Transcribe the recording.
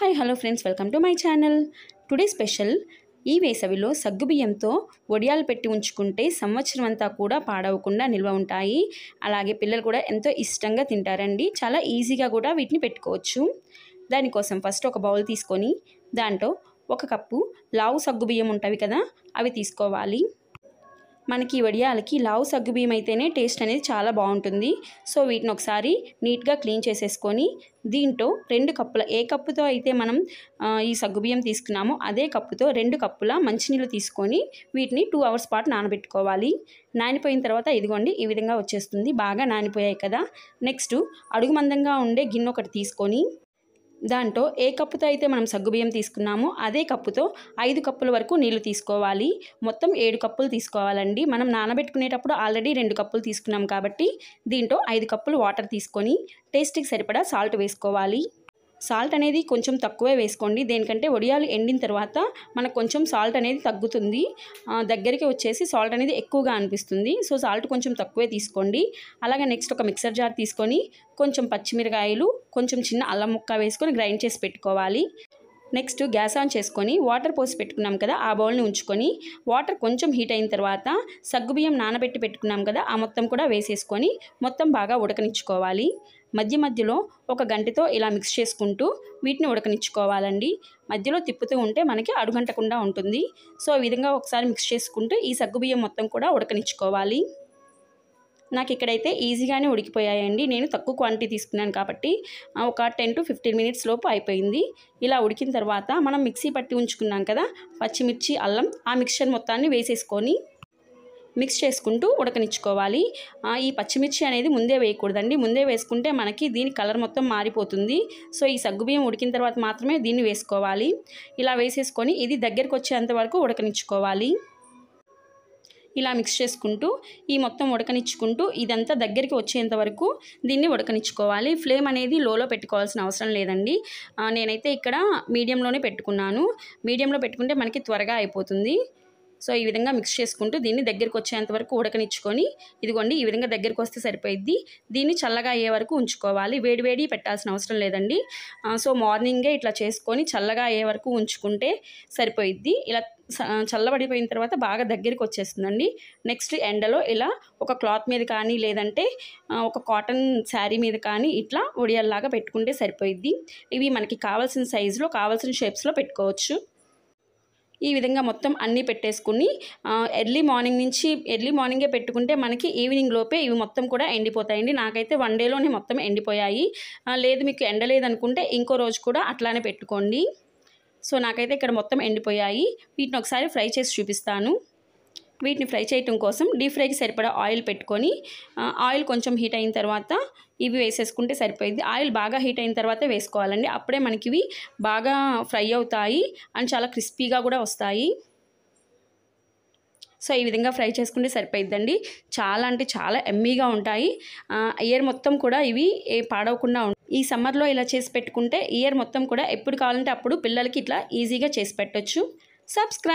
hi hello friends welcome to my channel today special ఈ వేసవిలో సగ్గుబియ్యంతో వడియాలు పెట్టి ఉంచుకుంటే సంవత్సరం అంతా కూడా పాడవకుండా నిల్వ ఉంటాయి అలాగే పిల్లలు కూడా ఎంతో ఇష్టంగా తింటారండి చాలా ఈజీగా కూడా వీటిని పెట్టుకోవచ్చు దానికోసం ఫస్ట్ ఒక బౌల్ తీసుకొని దాంట్లో ఒక కప్పు లావు సగ్గుబియ్యం ఉంటుంది కదా అవి తీసుకోవాలి మనకి వడియాలకి లావు సగ్గు బియ్యం అయితేనే టేస్ట్ అనేది చాలా బాగుంటుంది సో వీటిని ఒకసారి నీట్గా క్లీన్ చేసేసుకొని దీంట్లో రెండు కప్పుల ఏ కప్పుతో అయితే మనం ఈ సగ్గుబియ్యం తీసుకున్నామో అదే కప్పుతో రెండు కప్పుల మంచినీళ్ళు తీసుకొని వీటిని టూ అవర్స్ పాటు నానబెట్టుకోవాలి నానిపోయిన తర్వాత ఇదిగోండి ఈ విధంగా వచ్చేస్తుంది బాగా నానిపోయాయి కదా నెక్స్ట్ అడుగు మందంగా ఉండే గిన్నె ఒకటి తీసుకొని దాంట్లో ఏ కప్పుతో అయితే మనం సగ్గుబియ్యం తీసుకున్నామో అదే కప్పుతో ఐదు కప్పుల వరకు నీళ్లు తీసుకోవాలి మొత్తం ఏడు కప్పులు తీసుకోవాలండి మనం నానబెట్టుకునేటప్పుడు ఆల్రెడీ రెండు కప్పులు తీసుకున్నాం కాబట్టి దీంట్లో ఐదు కప్పులు వాటర్ తీసుకొని టేస్ట్కి సరిపడా సాల్ట్ వేసుకోవాలి సాల్ట్ అనేది కొంచెం తక్కువే వేసుకోండి దేనికంటే వడియాలు ఎండిన తర్వాత మనకు కొంచెం సాల్ట్ అనేది తగ్గుతుంది దగ్గరికి వచ్చేసి సాల్ట్ అనేది ఎక్కువగా అనిపిస్తుంది సో సాల్ట్ కొంచెం తక్కువే తీసుకోండి అలాగే నెక్స్ట్ ఒక మిక్సర్ జార్ తీసుకొని కొంచెం పచ్చిమిరకాయలు కొంచెం చిన్న అల్లం ముక్క వేసుకొని గ్రైండ్ చేసి పెట్టుకోవాలి నెక్స్ట్ గ్యాస్ ఆన్ చేసుకొని వాటర్ పోసి పెట్టుకున్నాం కదా ఆ బౌల్ని ఉంచుకొని వాటర్ కొంచెం హీట్ అయిన తర్వాత సగ్గుబియ్యం నానబెట్టి పెట్టుకున్నాం కదా ఆ మొత్తం కూడా వేసేసుకొని మొత్తం బాగా ఉడకనిచ్చుకోవాలి మధ్య మధ్యలో ఒక గంటతో ఇలా మిక్స్ చేసుకుంటూ వీటిని ఉడకనిచ్చుకోవాలండి మధ్యలో తిప్పుతూ ఉంటే మనకి అడుగంటకుండా ఉంటుంది సో ఈ విధంగా ఒకసారి మిక్స్ చేసుకుంటూ ఈ సగ్గుబియ్యం మొత్తం కూడా ఉడకనిచ్చుకోవాలి నాకు ఇక్కడైతే ఈజీగానే ఉడికిపోయాయండి నేను తక్కువ క్వాంటిటీ తీసుకున్నాను కాబట్టి ఒక టెన్ టు ఫిఫ్టీన్ మినిట్స్ లోపు అయిపోయింది ఇలా ఉడికిన తర్వాత మనం మిక్సీ పట్టి ఉంచుకున్నాం కదా పచ్చిమిర్చి అల్లం ఆ మిక్చర్ మొత్తాన్ని వేసేసుకొని మిక్స్ చేసుకుంటూ ఉడకనిచ్చుకోవాలి ఈ పచ్చిమిర్చి అనేది ముందే వేయకూడదండి ముందే వేసుకుంటే మనకి దీని కలర్ మొత్తం మారిపోతుంది సో ఈ సగ్గుబియ్యం ఉడికిన తర్వాత మాత్రమే దీన్ని వేసుకోవాలి ఇలా వేసేసుకొని ఇది దగ్గరకు వచ్చేంత వరకు ఉడకనిచ్చుకోవాలి ఇలా మిక్స్ చేసుకుంటూ ఈ మొత్తం ఉడకనిచ్చుకుంటూ ఇదంతా దగ్గరికి వచ్చేంత వరకు దీన్ని ఉడకనిచ్చుకోవాలి ఫ్లేమ్ అనేది లోలో పెట్టుకోవాల్సిన అవసరం లేదండి నేనైతే ఇక్కడ మీడియంలోనే పెట్టుకున్నాను మీడియంలో పెట్టుకుంటే మనకి త్వరగా అయిపోతుంది సో ఈ విధంగా మిక్స్ చేసుకుంటూ దీన్ని దగ్గరికి వచ్చేంత వరకు ఉడకనిచ్చుకొని ఇదిగోండి ఈ విధంగా దగ్గరికి వస్తే సరిపోయిద్ది దీన్ని చల్లగా అయ్యే వరకు ఉంచుకోవాలి వేడివేడి పెట్టాల్సిన అవసరం లేదండి సో మార్నింగే ఇట్లా చేసుకొని చల్లగా అయ్యే వరకు ఉంచుకుంటే సరిపోయిద్ది ఇలా చల్లబడిపోయిన తర్వాత బాగా దగ్గరికి వచ్చేస్తుందండి నెక్స్ట్ ఎండలో ఇలా ఒక క్లాత్ మీద కానీ లేదంటే ఒక కాటన్ శారీ మీద కానీ ఇట్లా ఒడియల్లాగా పెట్టుకుంటే సరిపోయిద్ది ఇవి మనకి కావాల్సిన సైజులో కావాల్సిన షేప్స్లో పెట్టుకోవచ్చు ఈ విధంగా మొత్తం అన్నీ పెట్టేసుకుని ఎర్లీ మార్నింగ్ నుంచి ఎర్లీ మార్నింగే పెట్టుకుంటే మనకి ఈవినింగ్ లోపే ఇవి మొత్తం కూడా ఎండిపోతాయండి నాకైతే వన్ డేలోనే మొత్తం ఎండిపోయాయి లేదు మీకు ఎండలేదనుకుంటే ఇంకో రోజు కూడా అట్లానే పెట్టుకోండి సో నాకైతే ఇక్కడ మొత్తం ఎండిపోయాయి వీటిని ఒకసారి ఫ్రై చేసి చూపిస్తాను వీటిని ఫ్రై చేయటం కోసం డీప్ ఫ్రైకి సరిపడా ఆయిల్ పెట్టుకొని ఆయిల్ కొంచెం హీట్ అయిన తర్వాత ఇవి వేసేసుకుంటే సరిపోయింది ఆయిల్ బాగా హీట్ అయిన తర్వాత వేసుకోవాలండి అప్పుడే మనకి ఇవి బాగా ఫ్రై అవుతాయి అండ్ చాలా క్రిస్పీగా కూడా వస్తాయి సో ఈ విధంగా ఫ్రై చేసుకుంటే సరిపోయిద్దండి చాలా అంటే చాలా ఎమ్మీగా ఉంటాయి ఇయర్ మొత్తం కూడా ఇవి పాడవకుండా ఈ సమ్మర్లో ఇలా చేసి పెట్టుకుంటే ఇయర్ మొత్తం కూడా ఎప్పుడు కావాలంటే అప్పుడు పిల్లలకి ఇట్లా ఈజీగా చేసి పెట్టచ్చు సబ్స్క్రైబ్